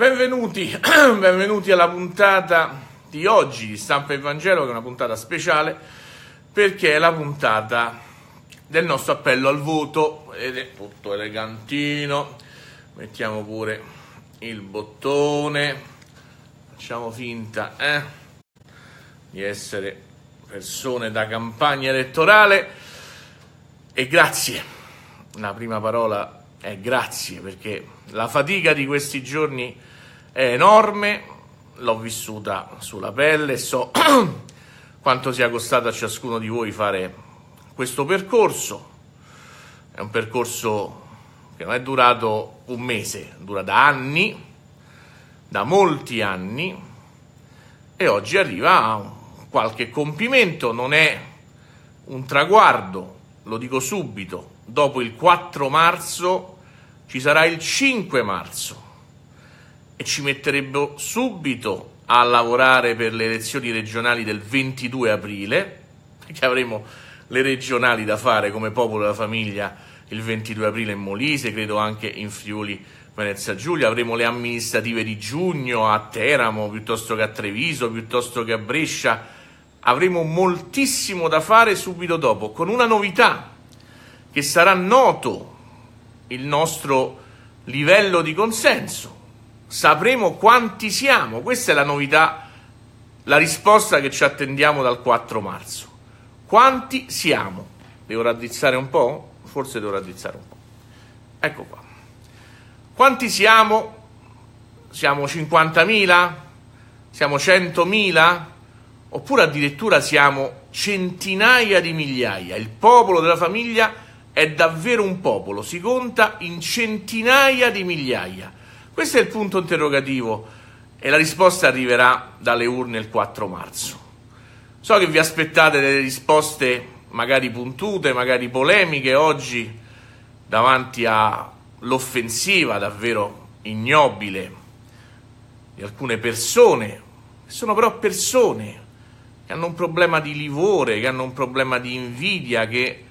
Benvenuti, benvenuti alla puntata di oggi di Stampa e Vangelo, che è una puntata speciale perché è la puntata del nostro appello al voto. Vedete, tutto elegantino. Mettiamo pure il bottone. Facciamo finta eh, di essere persone da campagna elettorale. E grazie. La prima parola è grazie perché la fatica di questi giorni è enorme, l'ho vissuta sulla pelle, so quanto sia costato a ciascuno di voi fare questo percorso. È un percorso che non è durato un mese, dura da anni, da molti anni, e oggi arriva a qualche compimento, non è un traguardo, lo dico subito, dopo il 4 marzo ci sarà il 5 marzo e ci metterebbero subito a lavorare per le elezioni regionali del 22 aprile, perché avremo le regionali da fare come popolo della famiglia il 22 aprile in Molise, credo anche in Friuli Venezia Giulia, avremo le amministrative di giugno a Teramo, piuttosto che a Treviso, piuttosto che a Brescia, avremo moltissimo da fare subito dopo, con una novità, che sarà noto il nostro livello di consenso, sapremo quanti siamo. Questa è la novità, la risposta che ci attendiamo dal 4 marzo. Quanti siamo? Devo raddrizzare un po'? Forse devo raddrizzare un po'. Ecco qua. Quanti siamo? Siamo 50.000? Siamo 100.000? Oppure addirittura siamo centinaia di migliaia? Il popolo della famiglia è davvero un popolo, si conta in centinaia di migliaia. Questo è il punto interrogativo e la risposta arriverà dalle urne il 4 marzo. So che vi aspettate delle risposte magari puntute, magari polemiche oggi davanti all'offensiva davvero ignobile di alcune persone, sono però persone che hanno un problema di livore, che hanno un problema di invidia, che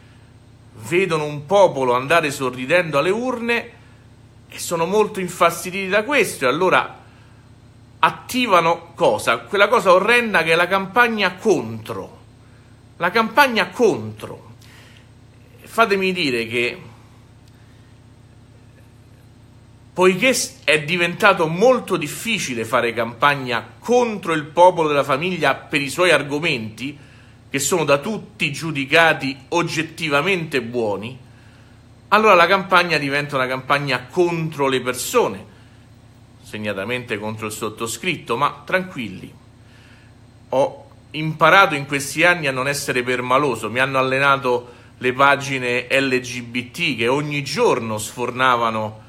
vedono un popolo andare sorridendo alle urne e sono molto infastiditi da questo e allora attivano cosa? Quella cosa orrenda che è la campagna contro. La campagna contro. Fatemi dire che poiché è diventato molto difficile fare campagna contro il popolo della famiglia per i suoi argomenti, che sono da tutti giudicati oggettivamente buoni, allora la campagna diventa una campagna contro le persone, segnatamente contro il sottoscritto, ma tranquilli. Ho imparato in questi anni a non essere permaloso, mi hanno allenato le pagine LGBT che ogni giorno sfornavano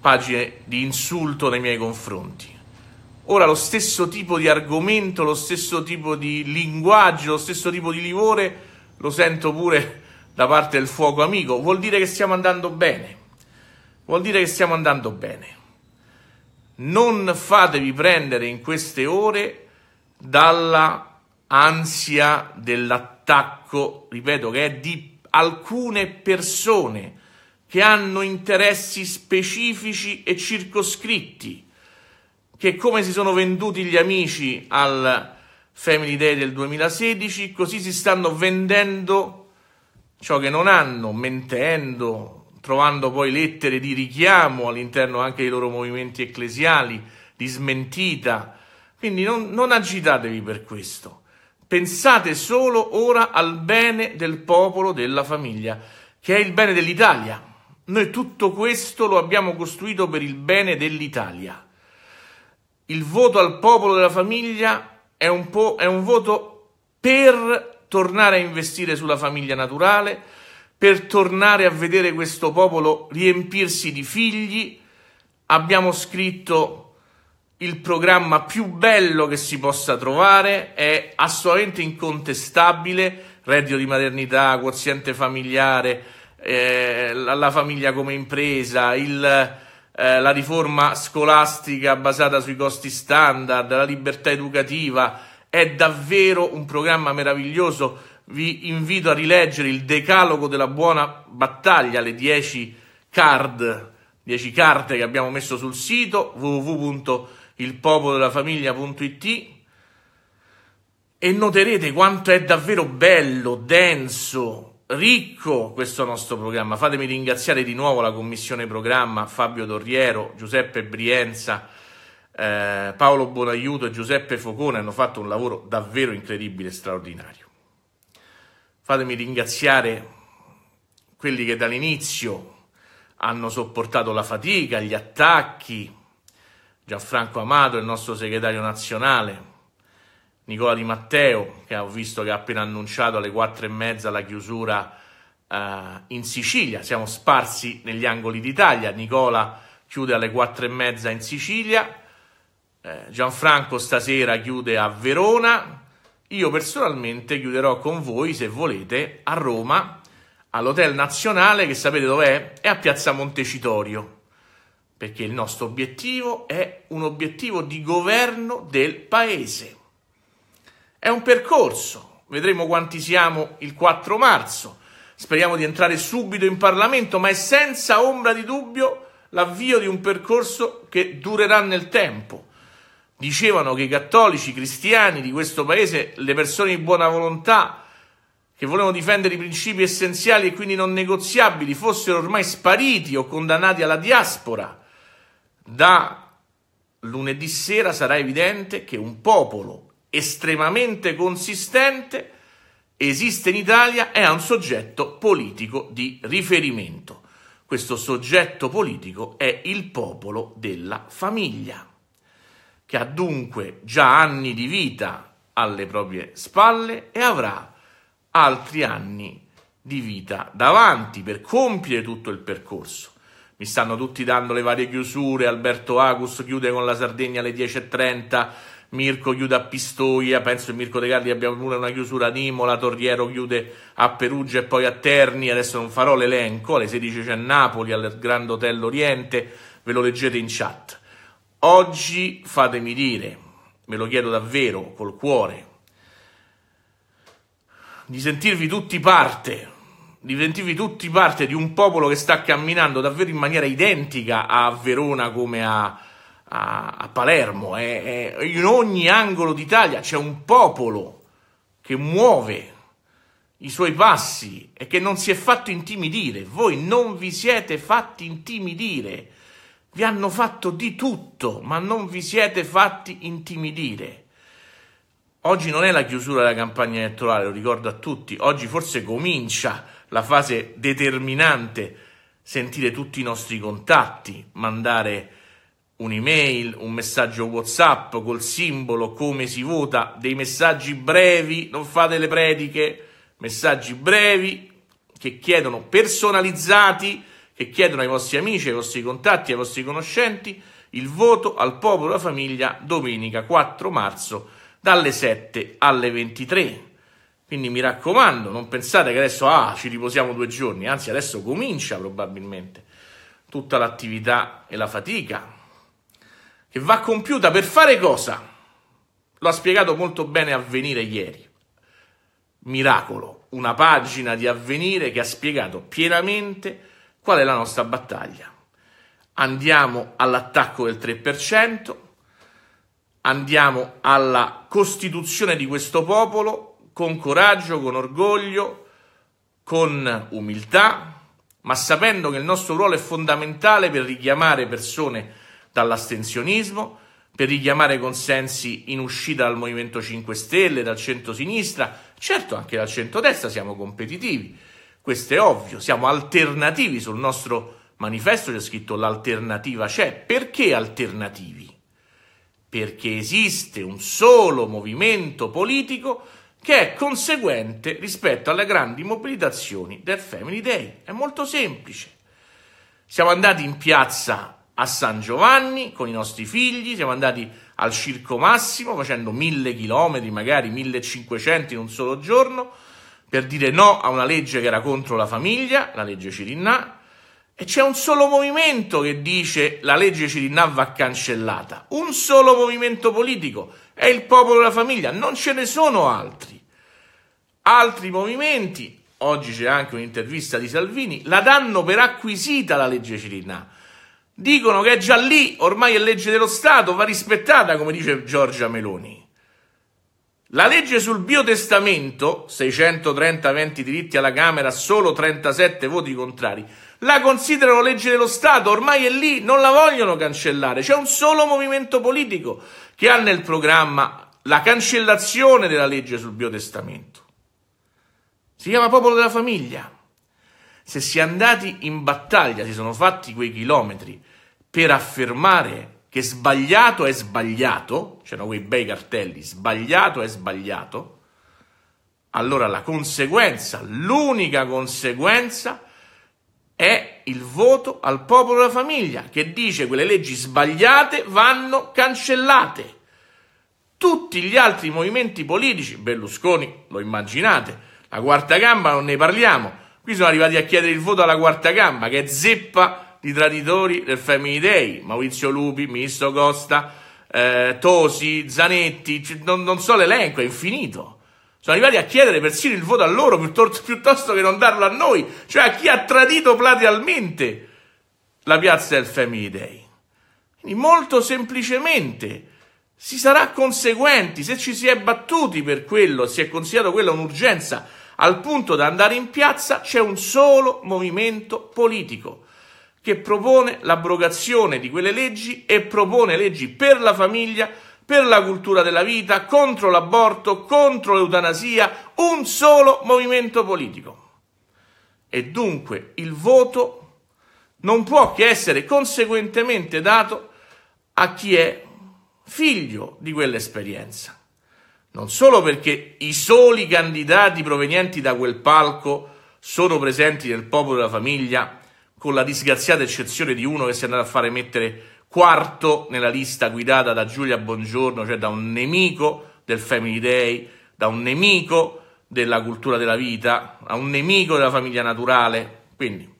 pagine di insulto nei miei confronti. Ora lo stesso tipo di argomento, lo stesso tipo di linguaggio, lo stesso tipo di livore lo sento pure da parte del fuoco amico, vuol dire che stiamo andando bene. Vuol dire che stiamo andando bene. Non fatevi prendere in queste ore dalla ansia dell'attacco, ripeto, che è di alcune persone che hanno interessi specifici e circoscritti, che come si sono venduti gli amici al Family Day del 2016, così si stanno vendendo ciò che non hanno, mentendo, trovando poi lettere di richiamo all'interno anche dei loro movimenti ecclesiali, di smentita. Quindi non, non agitatevi per questo. Pensate solo ora al bene del popolo, della famiglia, che è il bene dell'Italia. Noi tutto questo lo abbiamo costruito per il bene dell'Italia. Il voto al popolo della famiglia è un, po', è un voto per tornare a investire sulla famiglia naturale, per tornare a vedere questo popolo riempirsi di figli. Abbiamo scritto il programma più bello che si possa trovare, è assolutamente incontestabile, reddito di maternità, quoziente familiare, eh, la, la, famiglia come impresa, il, eh, la riforma scolastica basata sui costi standard, la libertà educativa, è davvero un programma meraviglioso. Vi invito a rileggere il decalogo della buona battaglia, le 10 card, 10 carte che abbiamo messo sul sito www.ilpopolodellafamiglia.it e noterete quanto è davvero bello, denso, ricco questo nostro programma. Fatemi ringraziare di nuovo la commissione programma, Fabio Torriero, Giuseppe Brienza, eh, Paolo Bonaiuto e Giuseppe Focone hanno fatto un lavoro davvero incredibile e straordinario. Fatemi ringraziare quelli che dall'inizio hanno sopportato la fatica, gli attacchi, Gianfranco Amato, il nostro segretario nazionale, Nicola Di Matteo, che ho visto che ha appena annunciato alle quattro e mezza la chiusura eh, in Sicilia. Siamo sparsi negli angoli d'Italia. Nicola chiude alle quattro e mezza in Sicilia. Eh, Gianfranco stasera chiude a Verona. Io personalmente chiuderò con voi, se volete, a Roma, all'Hotel Nazionale, che sapete dov'è? È a Piazza Montecitorio, perché il nostro obiettivo è un obiettivo di governo del Paese. È un percorso, vedremo quanti siamo il 4 marzo. Speriamo di entrare subito in Parlamento, ma è senza ombra di dubbio l'avvio di un percorso che durerà nel tempo dicevano che i cattolici, i cristiani di questo paese, le persone di buona volontà, che volevano difendere i principi essenziali e quindi non negoziabili, fossero ormai spariti o condannati alla diaspora. Da lunedì sera sarà evidente che un popolo estremamente consistente esiste in Italia e ha un soggetto politico di riferimento. Questo soggetto politico è il popolo della famiglia che ha dunque già anni di vita alle proprie spalle e avrà altri anni di vita davanti per compiere tutto il percorso. Mi stanno tutti dando le varie chiusure, Alberto Agus chiude con la Sardegna alle 10.30, Mirko chiude a Pistoia, penso che Mirko De Galli abbia pure una chiusura a Nimola, Torriero chiude a Perugia e poi a Terni, adesso non farò l'elenco, alle 16 c'è Napoli, al Grand Hotel Oriente, ve lo leggete in chat. Oggi fatemi dire, me lo chiedo davvero col cuore, di sentirvi tutti parte, di sentirvi tutti parte di un popolo che sta camminando davvero in maniera identica a Verona come a, a, a Palermo. È, eh, è, eh, in ogni angolo d'Italia c'è un popolo che muove i suoi passi e che non si è fatto intimidire. Voi non vi siete fatti intimidire vi hanno fatto di tutto, ma non vi siete fatti intimidire. Oggi non è la chiusura della campagna elettorale, lo ricordo a tutti, oggi forse comincia la fase determinante, sentire tutti i nostri contatti, mandare un'email, un messaggio WhatsApp col simbolo come si vota, dei messaggi brevi, non fate le prediche, messaggi brevi che chiedono personalizzati e chiedono ai vostri amici, ai vostri contatti, ai vostri conoscenti il voto al popolo e alla famiglia domenica 4 marzo dalle 7 alle 23. Quindi mi raccomando, non pensate che adesso ah, ci riposiamo due giorni, anzi adesso comincia probabilmente tutta l'attività e la fatica che va compiuta per fare cosa? Lo ha spiegato molto bene Avvenire ieri. Miracolo, una pagina di Avvenire che ha spiegato pienamente Qual è la nostra battaglia? Andiamo all'attacco del 3%, andiamo alla costituzione di questo popolo con coraggio, con orgoglio, con umiltà, ma sapendo che il nostro ruolo è fondamentale per richiamare persone dall'astensionismo, per richiamare consensi in uscita dal Movimento 5 Stelle, dal centro-sinistra, certo anche dal centro-destra siamo competitivi, questo è ovvio, siamo alternativi sul nostro manifesto c'è scritto l'alternativa c'è. Perché alternativi? Perché esiste un solo movimento politico che è conseguente rispetto alle grandi mobilitazioni del Family Day. È molto semplice. Siamo andati in piazza a San Giovanni con i nostri figli, siamo andati al Circo Massimo facendo mille chilometri, magari 1500 in un solo giorno per dire no a una legge che era contro la famiglia, la legge Cirinna, e c'è un solo movimento che dice la legge Cirinna va cancellata, un solo movimento politico, è il popolo e la famiglia, non ce ne sono altri. Altri movimenti, oggi c'è anche un'intervista di Salvini, la danno per acquisita la legge Cirinna. Dicono che è già lì, ormai è legge dello Stato, va rispettata, come dice Giorgia Meloni. La legge sul biotestamento, 630 venti diritti alla Camera, solo 37 voti contrari, la considerano legge dello Stato, ormai è lì, non la vogliono cancellare. C'è un solo movimento politico che ha nel programma la cancellazione della legge sul biotestamento. Si chiama Popolo della Famiglia. Se si è andati in battaglia, si sono fatti quei chilometri per affermare che sbagliato è sbagliato, c'erano cioè quei bei cartelli, sbagliato è sbagliato, allora la conseguenza, l'unica conseguenza è il voto al popolo della famiglia che dice quelle leggi sbagliate vanno cancellate. Tutti gli altri movimenti politici, Berlusconi, lo immaginate, la quarta gamba non ne parliamo, qui sono arrivati a chiedere il voto alla quarta gamba che è zeppa di traditori del Family Day, Maurizio Lupi, Ministro Costa, eh, Tosi, Zanetti, non, non so l'elenco, è infinito. Sono arrivati a chiedere persino il voto a loro piuttosto, piuttosto che non darlo a noi, cioè a chi ha tradito platealmente la piazza del Family Day. Quindi molto semplicemente si sarà conseguenti, se ci si è battuti per quello, si è considerato quella un'urgenza, al punto da andare in piazza c'è un solo movimento politico che propone l'abrogazione di quelle leggi e propone leggi per la famiglia, per la cultura della vita, contro l'aborto, contro l'eutanasia, un solo movimento politico. E dunque il voto non può che essere conseguentemente dato a chi è figlio di quell'esperienza. Non solo perché i soli candidati provenienti da quel palco sono presenti nel popolo della famiglia con la disgraziata eccezione di uno che si è andato a fare mettere quarto nella lista guidata da Giulia Bongiorno, cioè da un nemico del Family Day, da un nemico della cultura della vita, da un nemico della famiglia naturale. Quindi,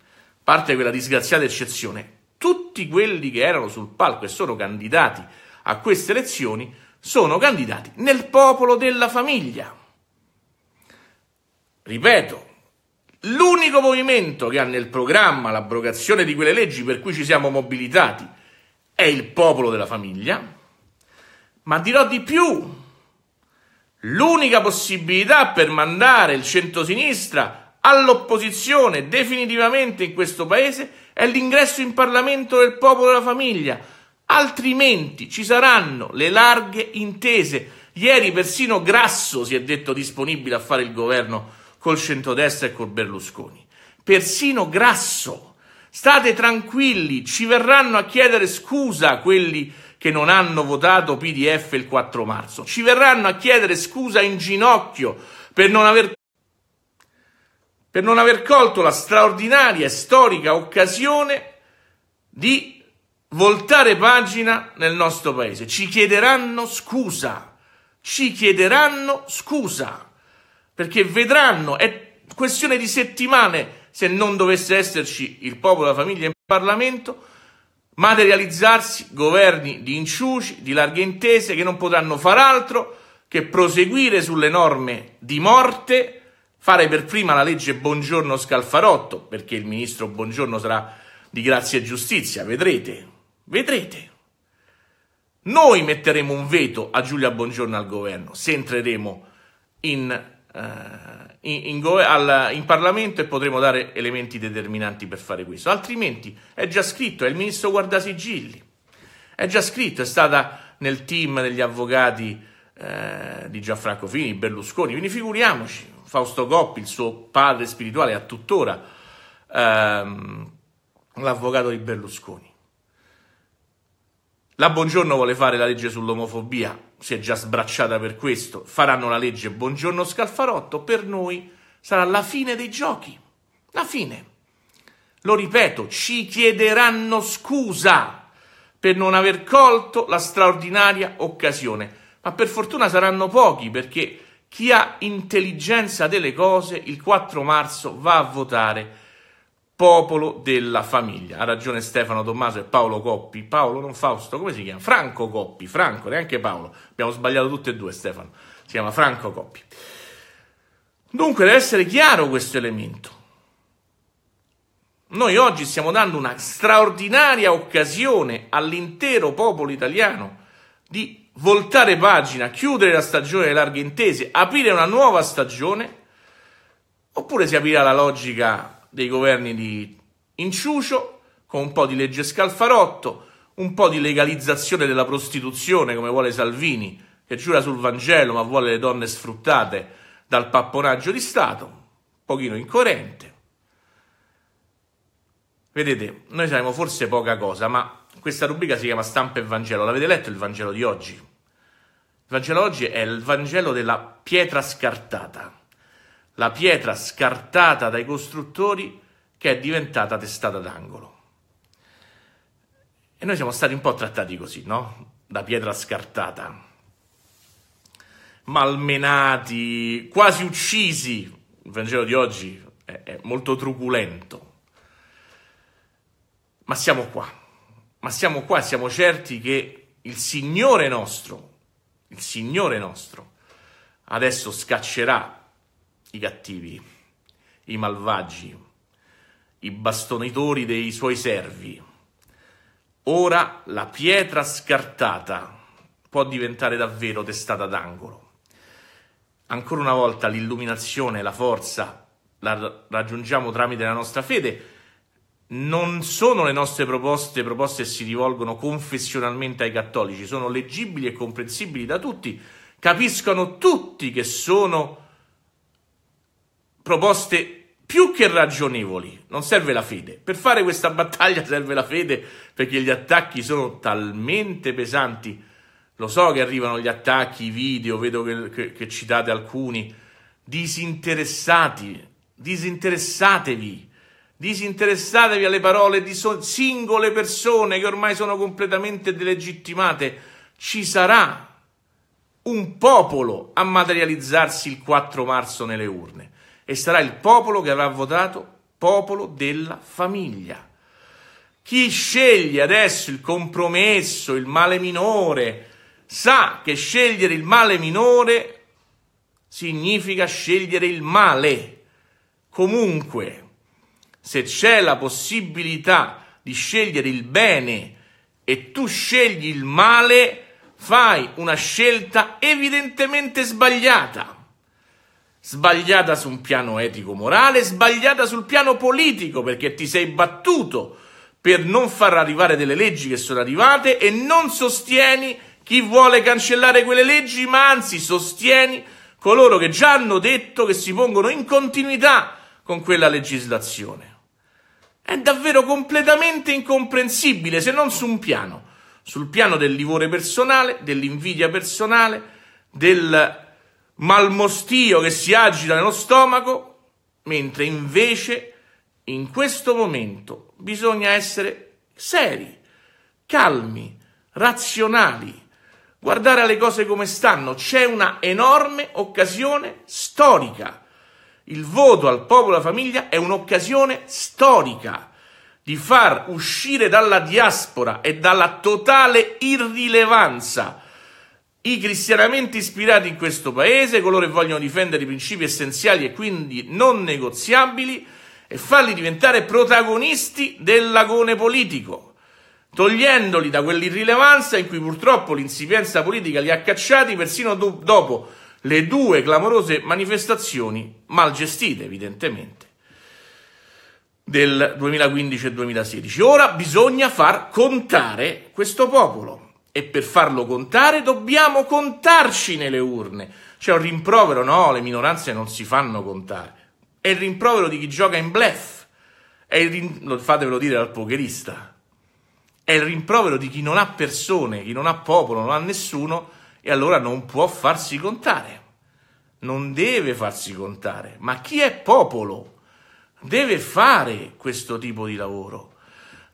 parte quella disgraziata eccezione. Tutti quelli che erano sul palco e sono candidati a queste elezioni sono candidati nel popolo della famiglia. Ripeto, L'unico movimento che ha nel programma l'abrogazione di quelle leggi per cui ci siamo mobilitati è il popolo della famiglia, ma dirò di più. L'unica possibilità per mandare il centrosinistra all'opposizione definitivamente in questo paese è l'ingresso in Parlamento del popolo della famiglia, altrimenti ci saranno le larghe intese. Ieri persino Grasso si è detto disponibile a fare il governo col centrodestra e col Berlusconi. Persino Grasso. State tranquilli, ci verranno a chiedere scusa quelli che non hanno votato PDF il 4 marzo. Ci verranno a chiedere scusa in ginocchio per non aver, per non aver colto la straordinaria e storica occasione di voltare pagina nel nostro paese. Ci chiederanno scusa. Ci chiederanno scusa perché vedranno, è questione di settimane se non dovesse esserci il popolo, la famiglia in Parlamento, materializzarsi governi di inciuci, di larghe intese che non potranno far altro che proseguire sulle norme di morte, fare per prima la legge Buongiorno Scalfarotto, perché il ministro Buongiorno sarà di grazia e giustizia, vedrete, vedrete. Noi metteremo un veto a Giulia Buongiorno al governo se entreremo in eh, in, in, go- al, in, Parlamento e potremo dare elementi determinanti per fare questo. Altrimenti è già scritto, è il ministro Guardasigilli, è già scritto, è stata nel team degli avvocati eh, di Gianfranco Fini, Berlusconi, quindi figuriamoci, Fausto Coppi, il suo padre spirituale, ha tuttora ehm, l'avvocato di Berlusconi. La Buongiorno vuole fare la legge sull'omofobia, si è già sbracciata per questo, faranno la legge Buongiorno Scalfarotto, per noi sarà la fine dei giochi. La fine. Lo ripeto, ci chiederanno scusa per non aver colto la straordinaria occasione, ma per fortuna saranno pochi perché chi ha intelligenza delle cose il 4 marzo va a votare popolo della famiglia. Ha ragione Stefano Tommaso e Paolo Coppi. Paolo, non Fausto, come si chiama? Franco Coppi, Franco, neanche Paolo. Abbiamo sbagliato tutti e due, Stefano. Si chiama Franco Coppi. Dunque deve essere chiaro questo elemento. Noi oggi stiamo dando una straordinaria occasione all'intero popolo italiano di voltare pagina, chiudere la stagione delle larghe intese, aprire una nuova stagione, oppure si aprirà la logica dei governi di inciucio, con un po' di legge scalfarotto, un po' di legalizzazione della prostituzione, come vuole Salvini, che giura sul Vangelo ma vuole le donne sfruttate dal papponaggio di Stato, un pochino incoerente. Vedete, noi saremo forse poca cosa, ma questa rubrica si chiama Stampa e Vangelo. L'avete letto il Vangelo di oggi? Il Vangelo oggi è il Vangelo della pietra scartata la pietra scartata dai costruttori che è diventata testata d'angolo. E noi siamo stati un po' trattati così, no? Da pietra scartata. Malmenati, quasi uccisi. Il Vangelo di oggi è, molto truculento. Ma siamo qua. Ma siamo qua, siamo certi che il Signore nostro, il Signore nostro, adesso scaccerà i cattivi, i malvagi, i bastonitori dei suoi servi. Ora la pietra scartata può diventare davvero testata d'angolo. Ancora una volta l'illuminazione, la forza la raggiungiamo tramite la nostra fede. Non sono le nostre proposte, proposte si rivolgono confessionalmente ai cattolici, sono leggibili e comprensibili da tutti, capiscono tutti che sono proposte più che ragionevoli. Non serve la fede. Per fare questa battaglia serve la fede perché gli attacchi sono talmente pesanti. Lo so che arrivano gli attacchi, i video, vedo che, che, che citate alcuni. Disinteressati, disinteressatevi. Disinteressatevi alle parole di so- singole persone che ormai sono completamente delegittimate. Ci sarà un popolo a materializzarsi il 4 marzo nelle urne e sarà il popolo che avrà votato popolo della famiglia. Chi sceglie adesso il compromesso, il male minore, sa che scegliere il male minore significa scegliere il male. Comunque, se c'è la possibilità di scegliere il bene e tu scegli il male, fai una scelta evidentemente sbagliata sbagliata su un piano etico-morale, sbagliata sul piano politico perché ti sei battuto per non far arrivare delle leggi che sono arrivate e non sostieni chi vuole cancellare quelle leggi, ma anzi sostieni coloro che già hanno detto che si pongono in continuità con quella legislazione. È davvero completamente incomprensibile, se non su un piano, sul piano del livore personale, dell'invidia personale, del malmostio che si agita nello stomaco, mentre invece in questo momento bisogna essere seri, calmi, razionali, guardare le cose come stanno. C'è una enorme occasione storica. Il voto al popolo e alla famiglia è un'occasione storica di far uscire dalla diaspora e dalla totale irrilevanza i cristianamente ispirati in questo paese, coloro che vogliono difendere i principi essenziali e quindi non negoziabili, e farli diventare protagonisti dell'agone politico, togliendoli da quell'irrilevanza in cui purtroppo l'insipienza politica li ha cacciati persino do- dopo le due clamorose manifestazioni mal gestite, evidentemente, del 2015 e 2016. Ora bisogna far contare questo popolo. E per farlo contare dobbiamo contarci nelle urne. C'è un rimprovero, no, le minoranze non si fanno contare. È il rimprovero di chi gioca in blef. È il rin- fatevelo dire al pokerista. È il rimprovero di chi non ha persone, chi non ha popolo, non ha nessuno e allora non può farsi contare. Non deve farsi contare. Ma chi è popolo deve fare questo tipo di lavoro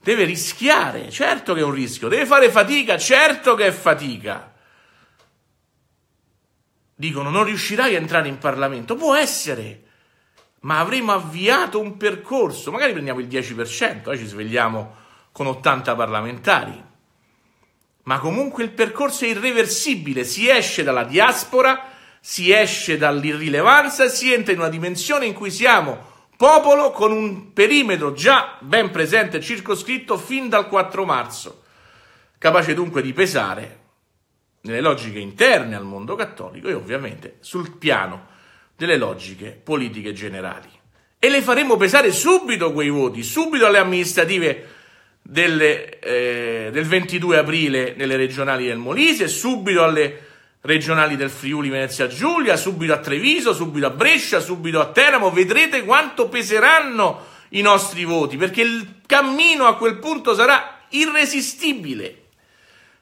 deve rischiare, certo che è un rischio, deve fare fatica, certo che è fatica. Dicono non riuscirai a entrare in Parlamento, può essere, ma avremo avviato un percorso, magari prendiamo il 10%, eh, ci svegliamo con 80 parlamentari, ma comunque il percorso è irreversibile, si esce dalla diaspora, si esce dall'irrilevanza, si entra in una dimensione in cui siamo popolo con un perimetro già ben presente e circoscritto fin dal 4 marzo, capace dunque di pesare nelle logiche interne al mondo cattolico e ovviamente sul piano delle logiche politiche generali. E le faremo pesare subito quei voti, subito alle amministrative delle, eh, del 22 aprile nelle regionali del Molise, subito alle regionali del Friuli Venezia Giulia, subito a Treviso, subito a Brescia, subito a Teramo, vedrete quanto peseranno i nostri voti, perché il cammino a quel punto sarà irresistibile,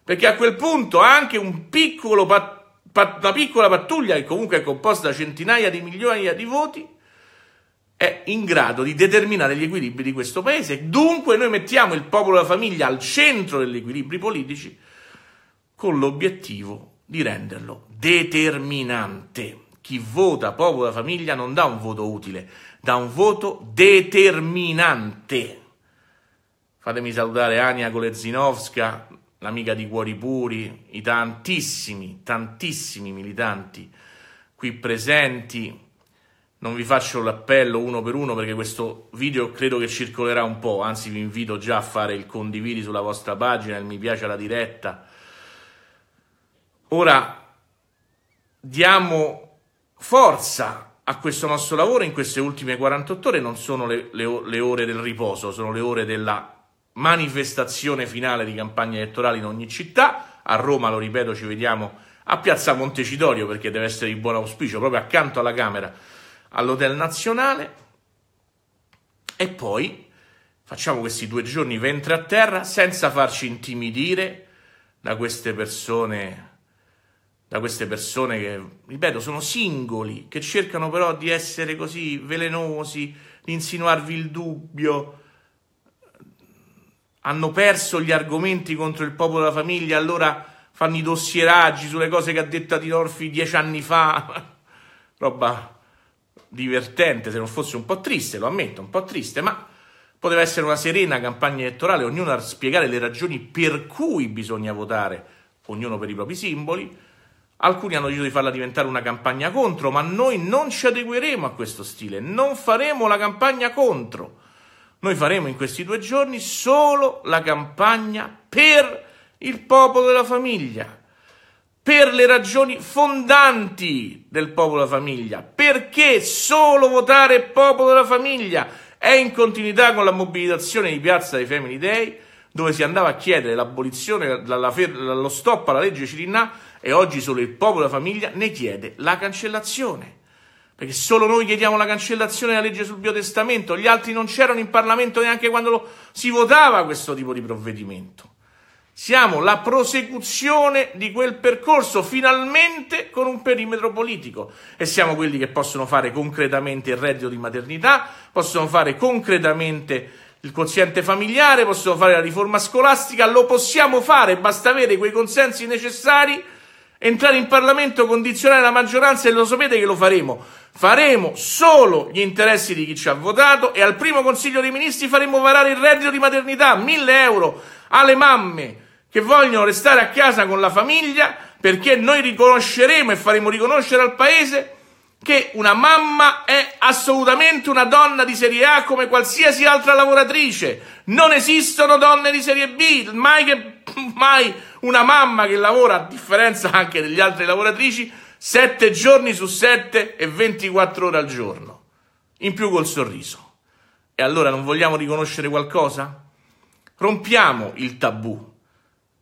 perché a quel punto anche un piccolo pat- pat- una piccola pattuglia, che comunque è composta da centinaia di migliaia di voti, è in grado di determinare gli equilibri di questo paese. Dunque noi mettiamo il popolo e la famiglia al centro degli equilibri politici con l'obiettivo di renderlo determinante. Chi vota popolo e famiglia non dà un voto utile, dà un voto determinante. Fatemi salutare Ania Kolezzinowska, l'amica di Cuori Puri, i tantissimi, tantissimi militanti qui presenti. Non vi faccio l'appello uno per uno perché questo video credo che circolerà un po', anzi vi invito già a fare il condividi sulla vostra pagina, il mi piace alla diretta Ora diamo forza a questo nostro lavoro in queste ultime 48 ore, non sono le, le, le ore del riposo, sono le ore della manifestazione finale di campagna elettorale in ogni città. A Roma, lo ripeto, ci vediamo a Piazza Montecitorio perché deve essere di buon auspicio, proprio accanto alla Camera, all'Hotel Nazionale. E poi facciamo questi due giorni ventre a terra senza farci intimidire da queste persone da queste persone che, ripeto, sono singoli, che cercano però di essere così velenosi, di insinuarvi il dubbio. Hanno perso gli argomenti contro il popolo della famiglia, allora fanno i dossieraggi sulle cose che ha detto Adinolfi dieci anni fa. Roba divertente, se non fosse un po' triste, lo ammetto, un po' triste, ma poteva essere una serena campagna elettorale, ognuno a spiegare le ragioni per cui bisogna votare, ognuno per i propri simboli Alcuni hanno deciso di farla diventare una campagna contro, ma noi non ci adegueremo a questo stile, non faremo la campagna contro. Noi faremo in questi due giorni solo la campagna per il popolo della famiglia, per le ragioni fondanti del popolo della famiglia, perché solo votare popolo della famiglia è in continuità con la mobilitazione di piazza dei Femini Day, dove si andava a chiedere l'abolizione, lo stop alla legge Cirinà e oggi solo il popolo e la famiglia ne chiede la cancellazione. Perché solo noi chiediamo la cancellazione della legge sul biotestamento, gli altri non c'erano in Parlamento neanche quando si votava questo tipo di provvedimento. Siamo la prosecuzione di quel percorso, finalmente con un perimetro politico. E siamo quelli che possono fare concretamente il reddito di maternità, possono fare concretamente il quoziente familiare, possono fare la riforma scolastica, lo possiamo fare, basta avere quei consensi necessari entrare in Parlamento, condizionare la maggioranza e lo sapete che lo faremo. Faremo solo gli interessi di chi ci ha votato e al primo Consiglio dei Ministri faremo varare il reddito di maternità, 1000 euro alle mamme che vogliono restare a casa con la famiglia perché noi riconosceremo e faremo riconoscere al Paese che una mamma è assolutamente una donna di serie A come qualsiasi altra lavoratrice. Non esistono donne di serie B, mai che mai una mamma che lavora, a differenza anche degli altri lavoratrici, 7 giorni su 7 e 24 ore al giorno. In più col sorriso. E allora non vogliamo riconoscere qualcosa? Rompiamo il tabù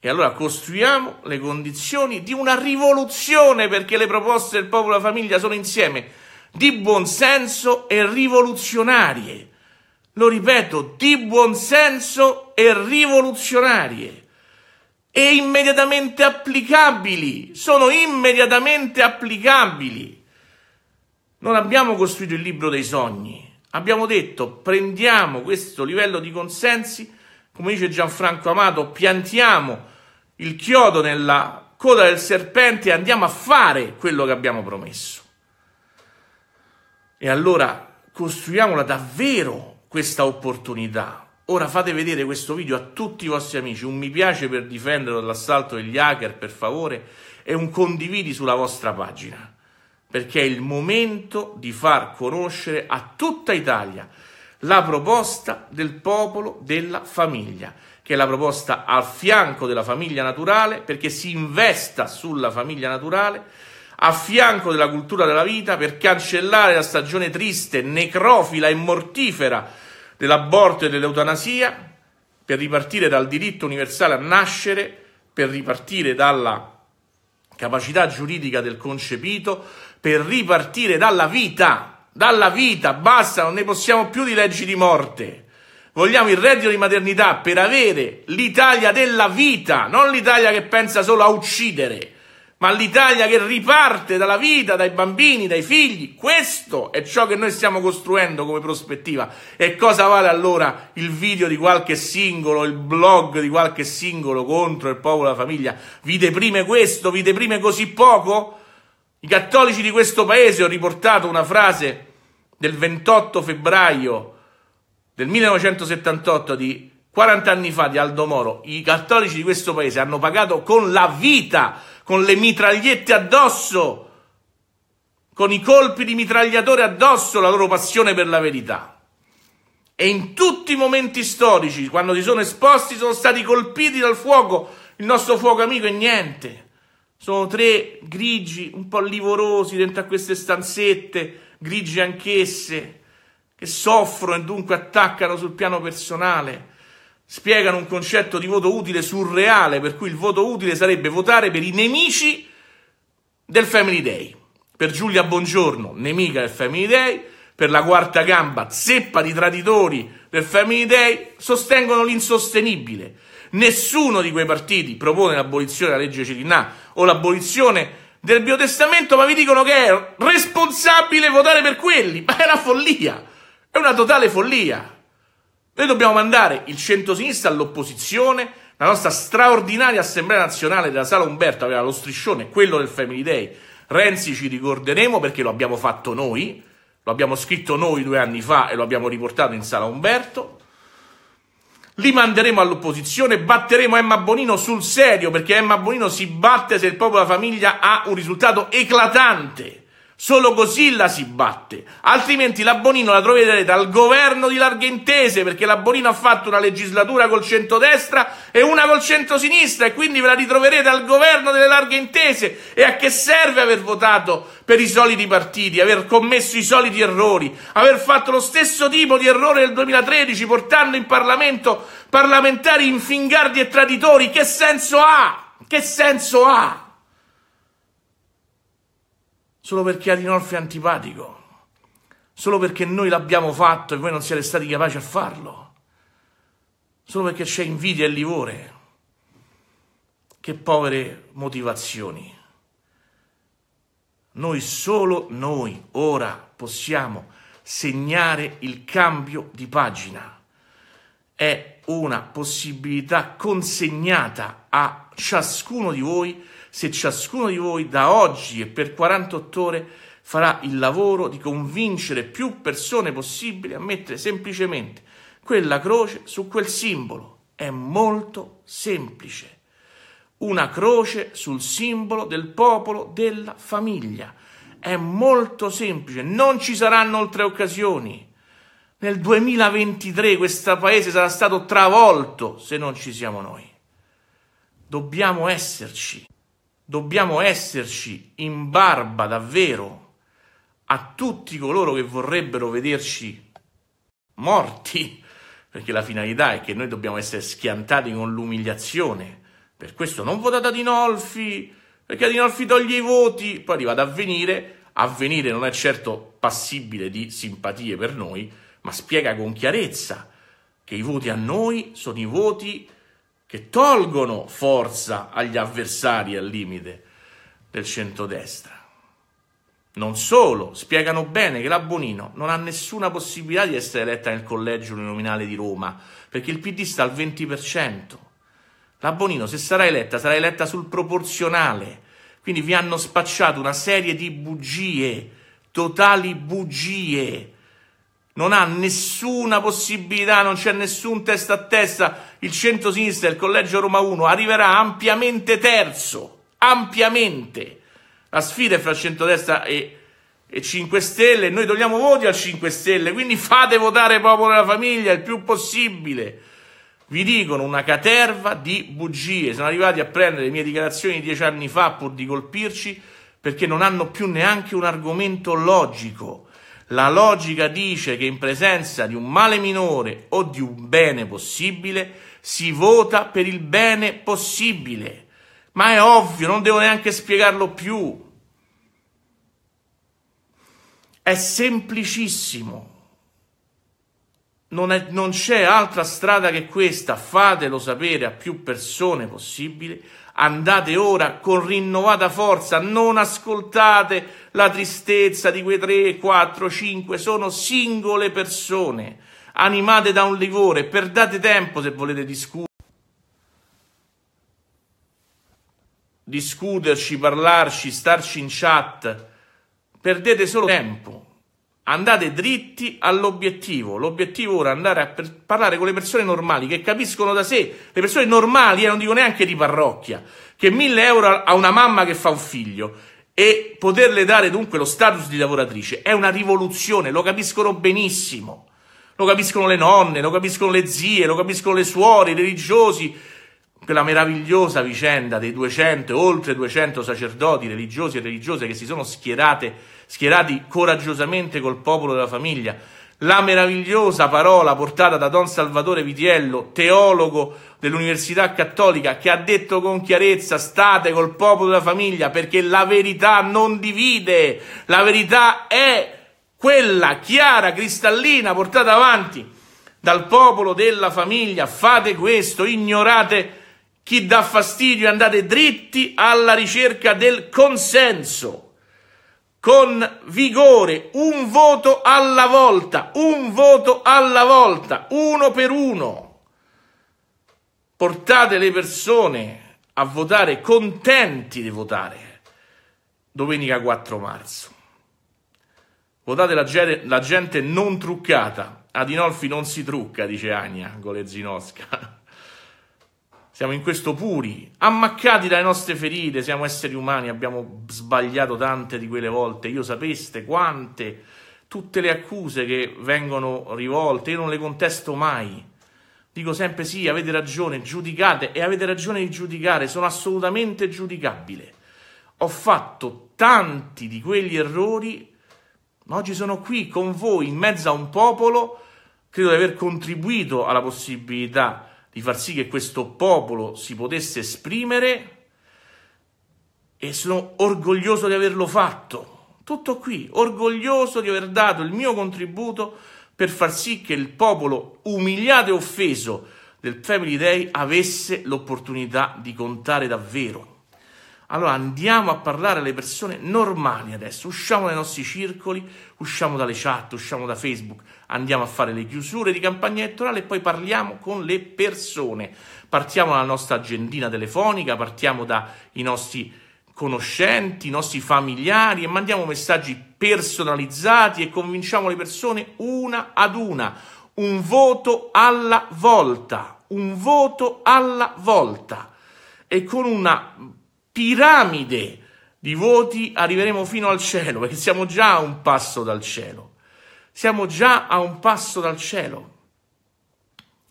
e allora costruiamo le condizioni di una rivoluzione perché le proposte del popolo e della famiglia sono insieme di buonsenso e rivoluzionarie. Lo ripeto, di buonsenso e rivoluzionarie. E immediatamente applicabili, sono immediatamente applicabili. Non abbiamo costruito il libro dei sogni, abbiamo detto prendiamo questo livello di consensi, come dice Gianfranco Amato, piantiamo il chiodo nella coda del serpente e andiamo a fare quello che abbiamo promesso. E allora costruiamola davvero questa opportunità. Ora fate vedere questo video a tutti i vostri amici, un mi piace per difenderlo dall'assalto degli hacker, per favore, e un condividi sulla vostra pagina, perché è il momento di far conoscere a tutta Italia la proposta del popolo della famiglia che è la proposta al fianco della famiglia naturale, perché si investa sulla famiglia naturale, a fianco della cultura della vita, per cancellare la stagione triste, necrofila e mortifera dell'aborto e dell'eutanasia, per ripartire dal diritto universale a nascere, per ripartire dalla capacità giuridica del concepito, per ripartire dalla vita, dalla vita, basta, non ne possiamo più di leggi di morte. Vogliamo il reddito di maternità per avere l'Italia della vita, non l'Italia che pensa solo a uccidere, ma l'Italia che riparte dalla vita, dai bambini, dai figli. Questo è ciò che noi stiamo costruendo come prospettiva. E cosa vale allora il video di qualche singolo, il blog di qualche singolo contro il popolo e la famiglia? Vi deprime questo? Vi deprime così poco? I cattolici di questo paese, ho riportato una frase del 28 febbraio del 1978 di 40 anni fa di Aldo Moro, i cattolici di questo paese hanno pagato con la vita, con le mitragliette addosso, con i colpi di mitragliatore addosso la loro passione per la verità. E in tutti i momenti storici, quando si sono esposti, sono stati colpiti dal fuoco, il nostro fuoco amico è niente. Sono tre grigi un po' livorosi dentro a queste stanzette, grigi anch'esse che soffrono e dunque attaccano sul piano personale, spiegano un concetto di voto utile surreale, per cui il voto utile sarebbe votare per i nemici del Family Day. Per Giulia Buongiorno, nemica del Family Day, per la quarta gamba, zeppa di traditori del Family Day, sostengono l'insostenibile. Nessuno di quei partiti propone l'abolizione della legge Cirinà o l'abolizione del biotestamento, ma vi dicono che è responsabile votare per quelli. Ma è una follia! È una totale follia. Noi dobbiamo mandare il centrosinistra all'opposizione, la nostra straordinaria assemblea nazionale della Sala Umberto aveva lo striscione, quello del Family Day. Renzi ci ricorderemo perché lo abbiamo fatto noi, lo abbiamo scritto noi due anni fa e lo abbiamo riportato in Sala Umberto. Li manderemo all'opposizione, batteremo Emma Bonino sul serio perché Emma Bonino si batte se il popolo della famiglia ha un risultato eclatante Solo così la si batte, altrimenti la Bonino la troverete al governo di larghe intese, perché la Bonino ha fatto una legislatura col centrodestra e una col centrosinistra, e quindi ve la ritroverete al governo delle larghe intese. E a che serve aver votato per i soliti partiti, aver commesso i soliti errori, aver fatto lo stesso tipo di errore nel 2013, portando in Parlamento parlamentari infingardi e traditori? Che senso ha? Che senso ha? solo perché Adinolfi è antipatico, solo perché noi l'abbiamo fatto e voi non siete stati capaci a farlo, solo perché c'è invidia e livore. Che povere motivazioni. Noi solo noi ora possiamo segnare il cambio di pagina. È una possibilità consegnata a ciascuno di voi se ciascuno di voi da oggi e per 48 ore farà il lavoro di convincere più persone possibili a mettere semplicemente quella croce su quel simbolo. È molto semplice. Una croce sul simbolo del popolo della famiglia. È molto semplice, non ci saranno altre occasioni. Nel 2023 questo paese sarà stato travolto se non ci siamo noi. Dobbiamo esserci dobbiamo esserci in barba davvero a tutti coloro che vorrebbero vederci morti, perché la finalità è che noi dobbiamo essere schiantati con l'umiliazione. Per questo non votate Adinolfi, perché Adinolfi toglie i voti, poi arriva ad avvenire, avvenire non è certo passibile di simpatie per noi, ma spiega con chiarezza che i voti a noi sono i voti che tolgono forza agli avversari al limite del centrodestra. Non solo, spiegano bene che la Bonino non ha nessuna possibilità di essere eletta nel collegio uninominale di Roma, perché il PD sta al 20%. La Bonino, se sarà eletta, sarà eletta sul proporzionale. Quindi vi hanno spacciato una serie di bugie, totali bugie, non ha nessuna possibilità, non c'è nessun testa a testa. Il centro-sinistra, il collegio Roma 1 arriverà ampiamente terzo, ampiamente. La sfida è fra centrodestra e, e 5 Stelle, noi togliamo voti al 5 Stelle, quindi fate votare popolo e la famiglia il più possibile. Vi dicono una caterva di bugie, sono arrivati a prendere le mie dichiarazioni dieci anni fa pur di colpirci perché non hanno più neanche un argomento logico la logica dice che in presenza di un male minore o di un bene possibile si vota per il bene possibile. Ma è ovvio, non devo neanche spiegarlo più. È semplicissimo. Non, è, non c'è altra strada che questa. Fatelo sapere a più persone possibile Andate ora con rinnovata forza, non ascoltate la tristezza di quei tre, quattro, cinque, sono singole persone, animate da un livore, perdate tempo se volete discutere. discuterci, parlarci, starci in chat, perdete solo tempo. Andate dritti all'obiettivo. L'obiettivo ora è andare a per- parlare con le persone normali che capiscono da sé. Le persone normali, e eh, non dico neanche di parrocchia, che 1000 euro a una mamma che fa un figlio e poterle dare dunque lo status di lavoratrice è una rivoluzione, lo capiscono benissimo. Lo capiscono le nonne, lo capiscono le zie, lo capiscono le suore, i religiosi. Quella meravigliosa vicenda dei 200 oltre 200 sacerdoti religiosi e religiose che si sono schierate schierati coraggiosamente col popolo della famiglia, la meravigliosa parola portata da Don Salvatore Vitiello, teologo dell'Università Cattolica, che ha detto con chiarezza state col popolo della famiglia perché la verità non divide, la verità è quella chiara, cristallina, portata avanti dal popolo della famiglia. Fate questo, ignorate chi dà fastidio e andate dritti alla ricerca del consenso con vigore, un voto alla volta, un voto alla volta, uno per uno. Portate le persone a votare, contenti di votare, domenica 4 marzo. Votate la, la gente non truccata. Adinolfi non si trucca, dice Agna Golezzinowska. Siamo in questo puri, ammaccati dalle nostre ferite, siamo esseri umani, abbiamo sbagliato tante di quelle volte, io sapeste quante, tutte le accuse che vengono rivolte, io non le contesto mai. Dico sempre sì, avete ragione, giudicate e avete ragione di giudicare, sono assolutamente giudicabile. Ho fatto tanti di quegli errori, ma oggi sono qui con voi in mezzo a un popolo, credo di aver contribuito alla possibilità di di far sì che questo popolo si potesse esprimere e sono orgoglioso di averlo fatto. Tutto qui, orgoglioso di aver dato il mio contributo per far sì che il popolo umiliato e offeso del Family Day avesse l'opportunità di contare davvero. Allora andiamo a parlare alle persone normali adesso, usciamo dai nostri circoli, usciamo dalle chat, usciamo da Facebook, andiamo a fare le chiusure di campagna elettorale e poi parliamo con le persone. Partiamo dalla nostra agendina telefonica, partiamo dai nostri conoscenti, i nostri familiari e mandiamo messaggi personalizzati e convinciamo le persone una ad una. Un voto alla volta, un voto alla volta e con una piramide di voti arriveremo fino al cielo perché siamo già a un passo dal cielo. Siamo già a un passo dal cielo.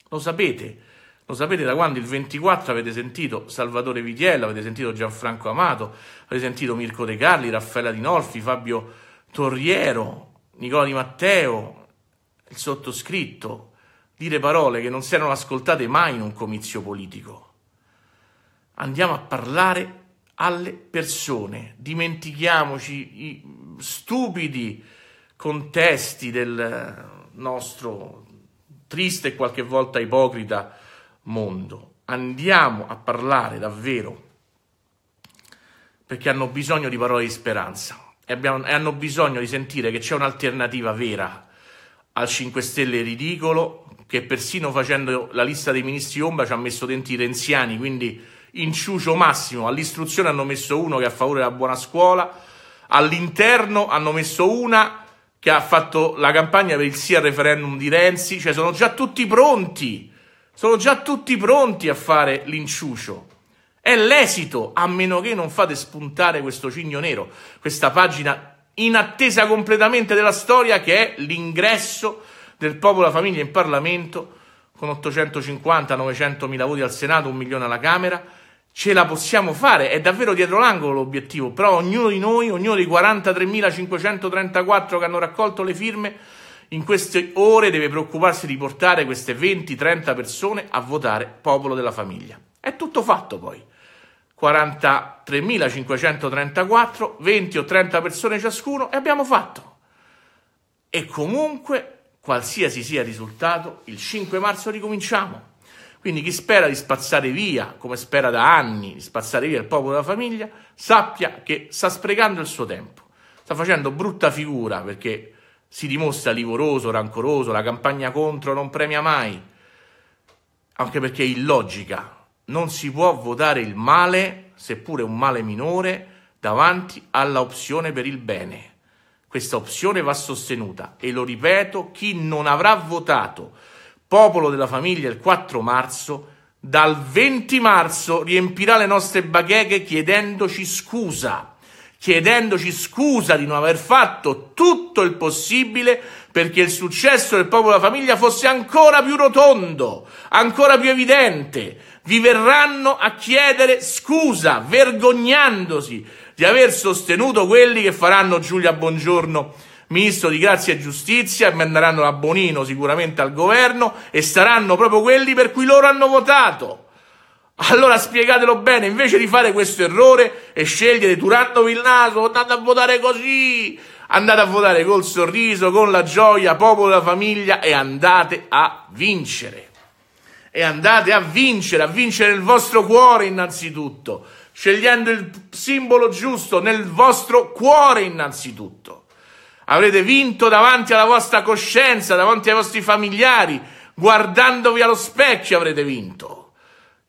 Lo sapete, lo sapete da quando il 24 avete sentito Salvatore Vitiello, avete sentito Gianfranco Amato, avete sentito Mirko De Carli, Raffaella Dinolfi, Fabio Torriero, Nicola Di Matteo, il sottoscritto, dire parole che non si erano ascoltate mai in un comizio politico. Andiamo a parlare alle persone, dimentichiamoci i stupidi contesti del nostro triste e qualche volta ipocrita mondo. Andiamo a parlare davvero perché hanno bisogno di parole di speranza e, abbiamo, e hanno bisogno di sentire che c'è un'alternativa vera al 5 Stelle ridicolo che persino facendo la lista dei ministri ombra ci ha messo denti i renziani, quindi inciucio massimo. All'istruzione hanno messo uno che è a favore della buona scuola, all'interno hanno messo una che ha fatto la campagna per il sì al referendum di Renzi, cioè sono già tutti pronti, sono già tutti pronti a fare l'inciucio. È l'esito, a meno che non fate spuntare questo cigno nero, questa pagina inattesa completamente della storia che è l'ingresso del popolo e famiglia in Parlamento con 850-900 mila voti al Senato, un milione alla Camera ce la possiamo fare, è davvero dietro l'angolo l'obiettivo, però ognuno di noi, ognuno dei 43.534 che hanno raccolto le firme, in queste ore deve preoccuparsi di portare queste 20-30 persone a votare popolo della famiglia. È tutto fatto poi. 43.534, 20 o 30 persone ciascuno e abbiamo fatto. E comunque, qualsiasi sia il risultato, il 5 marzo ricominciamo. Quindi chi spera di spazzare via, come spera da anni, di spazzare via il popolo della famiglia, sappia che sta sprecando il suo tempo, sta facendo brutta figura perché si dimostra livoroso, rancoroso, la campagna contro non premia mai, anche perché è illogica. Non si può votare il male, seppure un male minore, davanti all'opzione per il bene. Questa opzione va sostenuta e lo ripeto, chi non avrà votato popolo della famiglia il 4 marzo, dal 20 marzo riempirà le nostre bacheche chiedendoci scusa, chiedendoci scusa di non aver fatto tutto il possibile perché il successo del popolo della famiglia fosse ancora più rotondo, ancora più evidente. Vi verranno a chiedere scusa, vergognandosi di aver sostenuto quelli che faranno Giulia Buongiorno ministro di grazia e giustizia e manderanno a Bonino sicuramente al governo e saranno proprio quelli per cui loro hanno votato. Allora spiegatelo bene, invece di fare questo errore e scegliere turandovi il naso, andate a votare così, andate a votare col sorriso, con la gioia, popolo della famiglia e andate a vincere. E andate a vincere, a vincere nel vostro cuore innanzitutto, scegliendo il simbolo giusto nel vostro cuore innanzitutto. Avrete vinto davanti alla vostra coscienza, davanti ai vostri familiari, guardandovi allo specchio avrete vinto.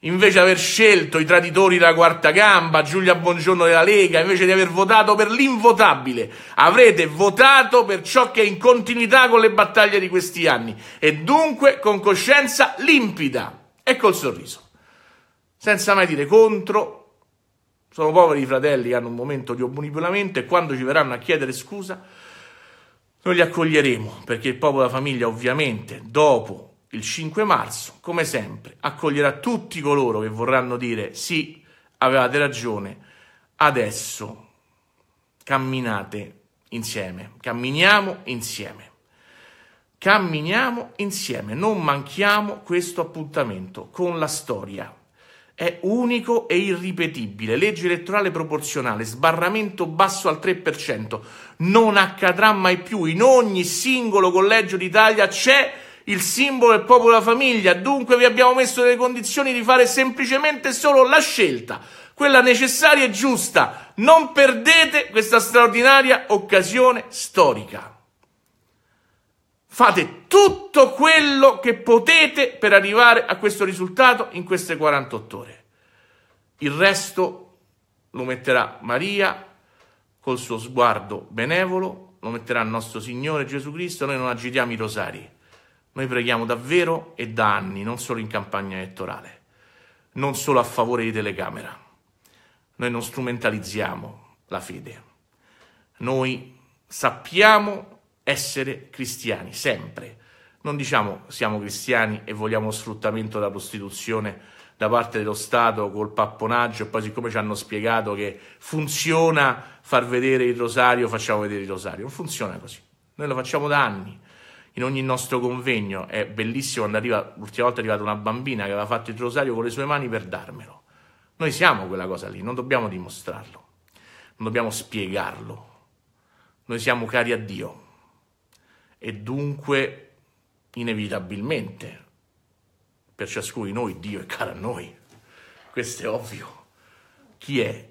Invece di aver scelto i traditori della quarta gamba, Giulia Bongiorno della Lega, invece di aver votato per l'invotabile, avrete votato per ciò che è in continuità con le battaglie di questi anni e dunque con coscienza limpida e col sorriso, senza mai dire contro. Sono poveri i fratelli che hanno un momento di obnubilamento e quando ci verranno a chiedere scusa noi li accoglieremo perché il popolo della famiglia ovviamente dopo il 5 marzo, come sempre, accoglierà tutti coloro che vorranno dire sì, avevate ragione, adesso camminate insieme, camminiamo insieme. Camminiamo insieme, non manchiamo questo appuntamento con la storia è unico e irripetibile. Legge elettorale proporzionale, sbarramento basso al 3%. Non accadrà mai più. In ogni singolo collegio d'Italia c'è il simbolo del popolo e della famiglia. Dunque vi abbiamo messo nelle condizioni di fare semplicemente solo la scelta, quella necessaria e giusta. Non perdete questa straordinaria occasione storica. Fate tutto quello che potete per arrivare a questo risultato in queste 48 ore. Il resto lo metterà Maria col suo sguardo benevolo, lo metterà il nostro Signore Gesù Cristo. Noi non agitiamo i rosari, noi preghiamo davvero e da anni, non solo in campagna elettorale, non solo a favore di telecamera. Noi non strumentalizziamo la fede, noi sappiamo essere cristiani, sempre. Non diciamo siamo cristiani e vogliamo sfruttamento della prostituzione da parte dello Stato col papponaggio e poi siccome ci hanno spiegato che funziona far vedere il rosario, facciamo vedere il rosario. Non funziona così. Noi lo facciamo da anni. In ogni nostro convegno è bellissimo quando arriva, l'ultima volta è arrivata una bambina che aveva fatto il rosario con le sue mani per darmelo. Noi siamo quella cosa lì, non dobbiamo dimostrarlo, non dobbiamo spiegarlo. Noi siamo cari a Dio e dunque inevitabilmente per ciascuno di noi Dio è caro a noi. Questo è ovvio. Chi è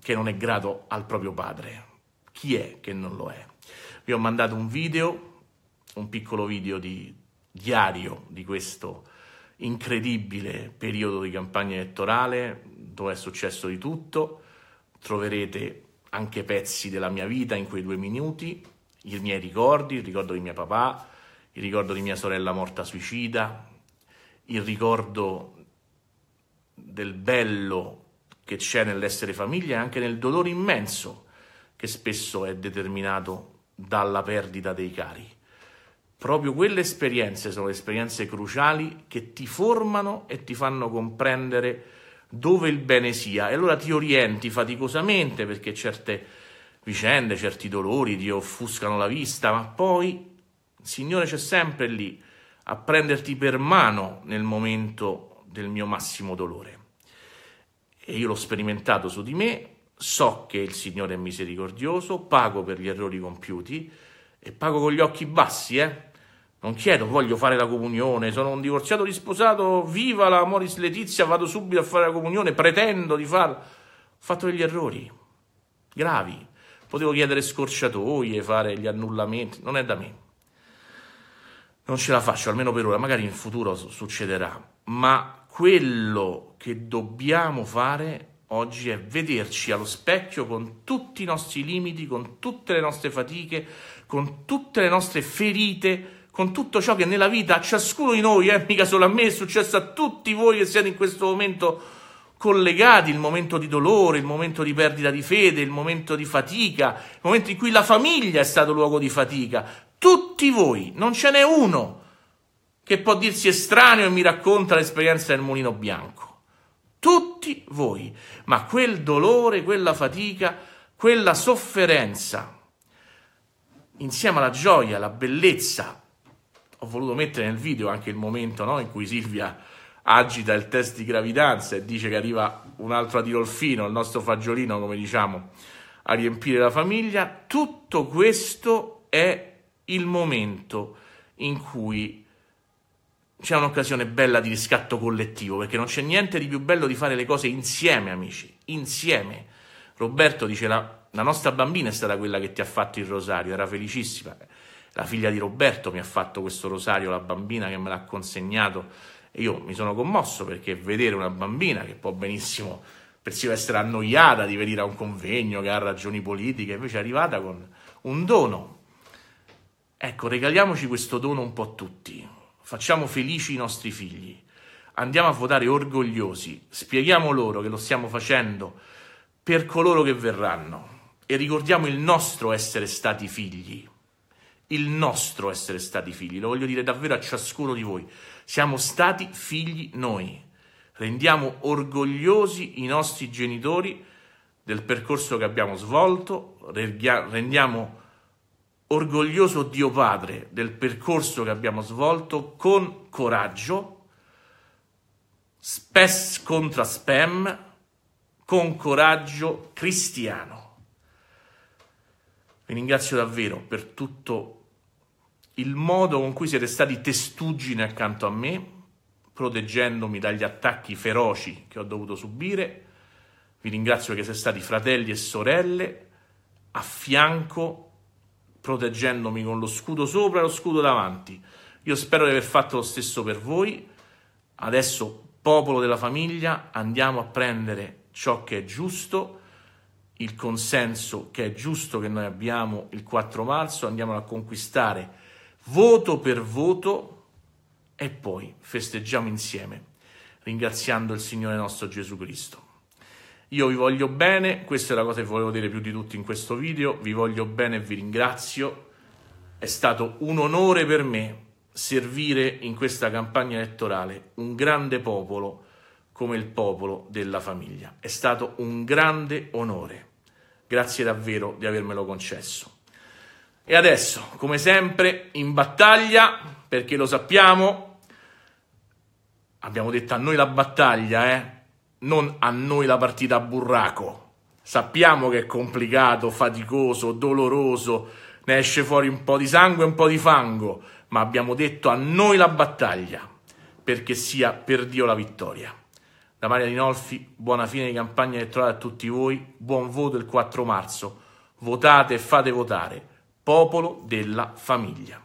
che non è grato al proprio padre? Chi è che non lo è? Vi ho mandato un video, un piccolo video di diario di questo incredibile periodo di campagna elettorale dove è successo di tutto. Troverete anche pezzi della mia vita in quei due minuti i miei ricordi, il ricordo di mio papà, il ricordo di mia sorella morta suicida, il ricordo del bello che c'è nell'essere famiglia e anche nel dolore immenso che spesso è determinato dalla perdita dei cari. Proprio quelle esperienze sono le esperienze cruciali che ti formano e ti fanno comprendere dove il bene sia e allora ti orienti faticosamente perché certe vicende, certi dolori ti offuscano la vista, ma poi il Signore c'è sempre lì a prenderti per mano nel momento del mio massimo dolore. E io l'ho sperimentato su di me, so che il Signore è misericordioso, pago per gli errori compiuti e pago con gli occhi bassi, eh? Non chiedo, voglio fare la comunione, sono un divorziato risposato, viva la Moris Letizia, vado subito a fare la comunione, pretendo di farlo. Ho fatto degli errori gravi, Potevo chiedere scorciatoie, fare gli annullamenti, non è da me. Non ce la faccio, almeno per ora, magari in futuro succederà. Ma quello che dobbiamo fare oggi è vederci allo specchio con tutti i nostri limiti, con tutte le nostre fatiche, con tutte le nostre ferite, con tutto ciò che nella vita a ciascuno di noi, eh, mica solo a me, è successo a tutti voi che siete in questo momento collegati il momento di dolore, il momento di perdita di fede, il momento di fatica, il momento in cui la famiglia è stato luogo di fatica. Tutti voi, non ce n'è uno che può dirsi estraneo e mi racconta l'esperienza del mulino bianco. Tutti voi, ma quel dolore, quella fatica, quella sofferenza, insieme alla gioia, alla bellezza, ho voluto mettere nel video anche il momento no, in cui Silvia agita il test di gravidanza e dice che arriva un altro Adilolfino, il nostro fagiolino, come diciamo, a riempire la famiglia. Tutto questo è il momento in cui c'è un'occasione bella di riscatto collettivo, perché non c'è niente di più bello di fare le cose insieme, amici, insieme. Roberto dice la, la nostra bambina è stata quella che ti ha fatto il rosario, era felicissima. La figlia di Roberto mi ha fatto questo rosario, la bambina che me l'ha consegnato e io mi sono commosso perché vedere una bambina che può benissimo persino essere annoiata di venire a un convegno che ha ragioni politiche, invece è arrivata con un dono. Ecco, regaliamoci questo dono un po' a tutti. Facciamo felici i nostri figli. Andiamo a votare orgogliosi. Spieghiamo loro che lo stiamo facendo per coloro che verranno e ricordiamo il nostro essere stati figli. Il nostro essere stati figli, lo voglio dire davvero a ciascuno di voi. Siamo stati figli noi. Rendiamo orgogliosi i nostri genitori del percorso che abbiamo svolto, rendiamo orgoglioso Dio Padre del percorso che abbiamo svolto con coraggio, spes contra spem, con coraggio cristiano. Vi ringrazio davvero per tutto il modo con cui siete stati testuggini accanto a me, proteggendomi dagli attacchi feroci che ho dovuto subire. Vi ringrazio che siete stati fratelli e sorelle a fianco, proteggendomi con lo scudo sopra e lo scudo davanti. Io spero di aver fatto lo stesso per voi. Adesso, popolo della famiglia, andiamo a prendere ciò che è giusto, il consenso che è giusto che noi abbiamo il 4 marzo, andiamolo a conquistare voto per voto e poi festeggiamo insieme ringraziando il Signore nostro Gesù Cristo. Io vi voglio bene, questa è la cosa che volevo dire più di tutto in questo video, vi voglio bene e vi ringrazio, è stato un onore per me servire in questa campagna elettorale un grande popolo come il popolo della famiglia, è stato un grande onore, grazie davvero di avermelo concesso. E adesso, come sempre, in battaglia, perché lo sappiamo, abbiamo detto a noi la battaglia, eh? non a noi la partita a burraco. Sappiamo che è complicato, faticoso, doloroso, ne esce fuori un po' di sangue e un po' di fango, ma abbiamo detto a noi la battaglia, perché sia per Dio la vittoria. Da Maria Rinolfi, buona fine di campagna elettorale a tutti voi, buon voto il 4 marzo, votate e fate votare popolo della famiglia.